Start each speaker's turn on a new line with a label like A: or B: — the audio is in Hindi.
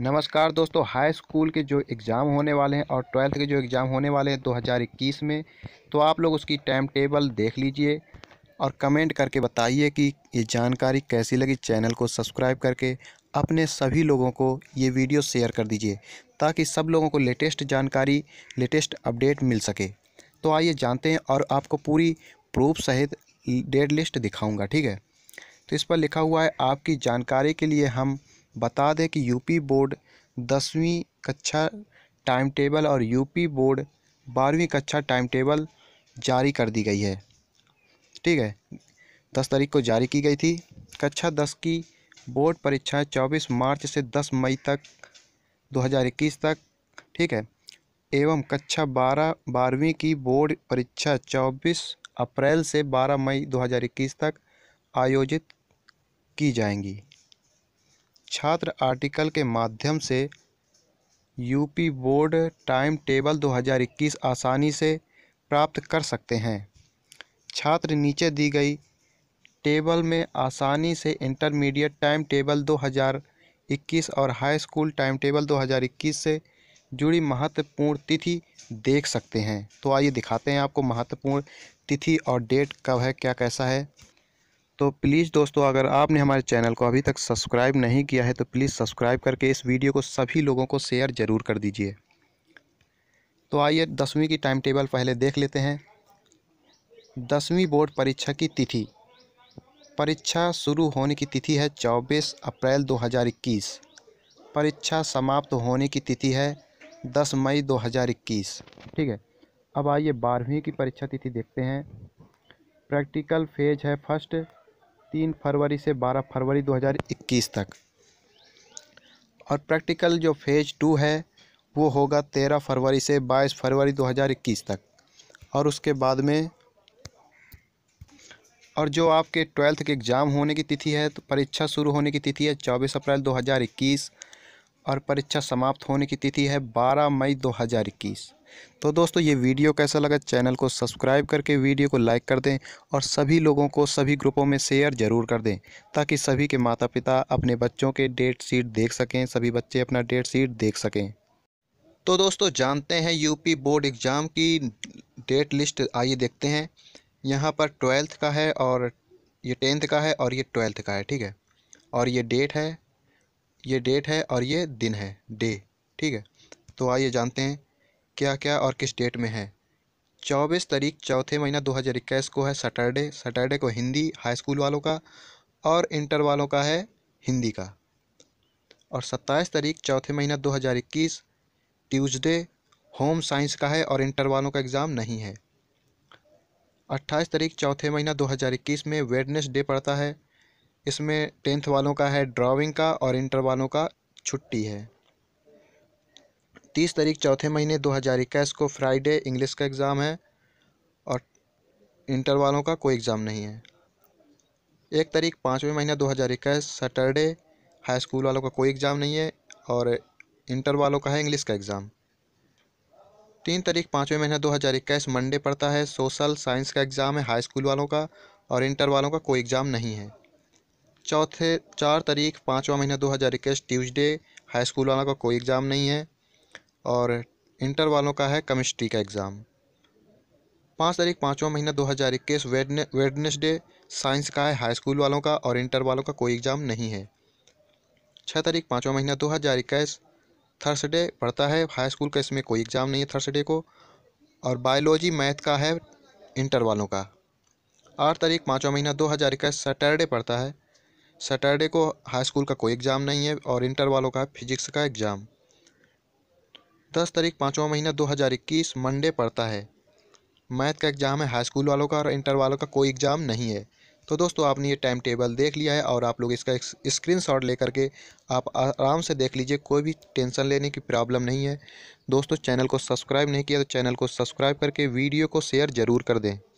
A: नमस्कार दोस्तों हाई स्कूल के जो एग्ज़ाम होने वाले हैं और ट्वेल्थ के जो एग्ज़ाम होने वाले हैं 2021 में तो आप लोग उसकी टाइम टेबल देख लीजिए और कमेंट करके बताइए कि ये जानकारी कैसी लगी चैनल को सब्सक्राइब करके अपने सभी लोगों को ये वीडियो शेयर कर दीजिए ताकि सब लोगों को लेटेस्ट जानकारी लेटेस्ट अपडेट मिल सके तो आइए जानते हैं और आपको पूरी प्रूफ सहित डेट लिस्ट दिखाऊँगा ठीक है तो इस पर लिखा हुआ है आपकी जानकारी के लिए हम बता दें कि यूपी बोर्ड दसवीं कक्षा टाइम टेबल और यूपी बोर्ड बारहवीं कक्षा टाइम टेबल जारी कर दी गई है ठीक है दस तारीख को जारी की गई थी कक्षा दस की बोर्ड परीक्षाएं चौबीस मार्च से दस मई तक दो हज़ार इक्कीस तक ठीक है एवं कक्षा बारह बारहवीं की बोर्ड परीक्षा चौबीस अप्रैल से बारह मई दो हज़ार इक्कीस तक आयोजित की जाएंगी छात्र आर्टिकल के माध्यम से यूपी बोर्ड टाइम टेबल 2021 आसानी से प्राप्त कर सकते हैं छात्र नीचे दी गई टेबल में आसानी से इंटरमीडिएट टाइम टेबल 2021 और हाई स्कूल टाइम टेबल 2021 से जुड़ी महत्वपूर्ण तिथि देख सकते हैं तो आइए दिखाते हैं आपको महत्वपूर्ण तिथि और डेट कब है क्या कैसा है तो प्लीज़ दोस्तों अगर आपने हमारे चैनल को अभी तक सब्सक्राइब नहीं किया है तो प्लीज़ सब्सक्राइब करके इस वीडियो को सभी लोगों को शेयर ज़रूर कर दीजिए तो आइए दसवीं की टाइम टेबल पहले देख लेते हैं दसवीं बोर्ड परीक्षा की तिथि परीक्षा शुरू होने की तिथि है 24 अप्रैल 2021 परीक्षा समाप्त होने की तिथि है 10 मई 2021 ठीक है अब आइए बारहवीं की परीक्षा तिथि देखते हैं प्रैक्टिकल फेज है फर्स्ट तीन फरवरी से बारह फरवरी दो हज़ार इक्कीस तक और प्रैक्टिकल जो फेज टू है वो होगा तेरह फरवरी से बाईस फरवरी दो हज़ार इक्कीस तक और उसके बाद में और जो आपके ट्वेल्थ के एग्ज़ाम होने की तिथि है तो परीक्षा शुरू होने की तिथि है चौबीस अप्रैल दो हज़ार इक्कीस और परीक्षा समाप्त होने की तिथि है 12 मई 2021 तो दोस्तों ये वीडियो कैसा लगा चैनल को सब्सक्राइब करके वीडियो को लाइक कर दें और सभी लोगों को सभी ग्रुपों में शेयर ज़रूर कर दें ताकि सभी के माता पिता अपने बच्चों के डेट शीट देख सकें सभी बच्चे अपना डेट शीट देख सकें तो दोस्तों जानते हैं यूपी बोर्ड एग्ज़ाम की डेट लिस्ट आइए देखते हैं यहाँ पर ट्वेल्थ का है और ये टेंथ का है और ये ट्वेल्थ का है ठीक है और ये डेट है ये डेट है और ये दिन है डे ठीक है तो आइए जानते हैं क्या क्या और किस डेट में है चौबीस तारीख चौथे महीना दो हज़ार इक्कीस को है सैटरडे सैटरडे को हिंदी हाई स्कूल वालों का और इंटर वालों का है हिंदी का और सत्ताईस तारीख चौथे महीना दो हज़ार इक्कीस ट्यूजडे होम साइंस का है और इंटर वालों का एग्ज़ाम नहीं है अट्ठाईस तारीख चौथे महीना दो हज़ार इक्कीस में वेडनेसडे पड़ता है इसमें टेंथ वालों का है ड्राविंग का और इंटर वालों का छुट्टी है तीस तारीख चौथे महीने दो हज़ार इक्कीस को फ्राइडे इंग्लिश का एग्ज़ाम है और इंटर वालों का कोई एग्ज़ाम नहीं है एक तारीख पाँचवें महीना दो हज़ार इक्कीस सैटरडे हाई स्कूल वालों का कोई एग्ज़ाम नहीं है और इंटर वालों का है इंग्लिश का एग्ज़ाम तीन तारीख पाँचवें महीना दो हज़ार इक्कीस मंडे पड़ता है सोशल साइंस का एग्ज़ाम है हाई स्कूल वालों का और इंटर वालों का कोई एग्ज़ाम नहीं है चौथे चार तारीख पाँचवा महीना दो हज़ार इक्कीस ट्यूजडे हाई स्कूल वालों का कोई एग्ज़ाम नहीं है और इंटर वालों का है केमिस्ट्री का एग्ज़ाम पाँच तारीख पाँचवा महीना दो हज़ार इक्कीस वेडनेसडे साइंस का है हाई स्कूल वालों का और इंटर वालों का कोई एग्ज़ाम नहीं है छः तारीख पाँचवा महीना दो हज़ार इक्कीस थर्सडे पढ़ता है हाई स्कूल का इसमें कोई एग्ज़ाम नहीं है थर्सडे को और बायोलॉजी मैथ का है इंटर वालों का आठ तारीख पाँचवा महीना दो हज़ार इक्कीस सैटरडे पढ़ता है सैटरडे को हाई स्कूल का कोई एग्ज़ाम नहीं है और इंटर वालों का फिजिक्स का एग्ज़ाम दस तारीख पाँचवा महीना दो हज़ार इक्कीस मंडे पड़ता है मैथ का एग्ज़ाम है हाई स्कूल वालों का और इंटर वालों का कोई एग्ज़ाम नहीं है तो दोस्तों आपने ये टाइम टेबल देख लिया है और आप लोग इसका स्क्रीन शॉट ले करके आप आराम से देख लीजिए कोई भी टेंशन लेने की प्रॉब्लम नहीं है दोस्तों चैनल को सब्सक्राइब नहीं किया तो चैनल को सब्सक्राइब करके वीडियो को शेयर ज़रूर कर दें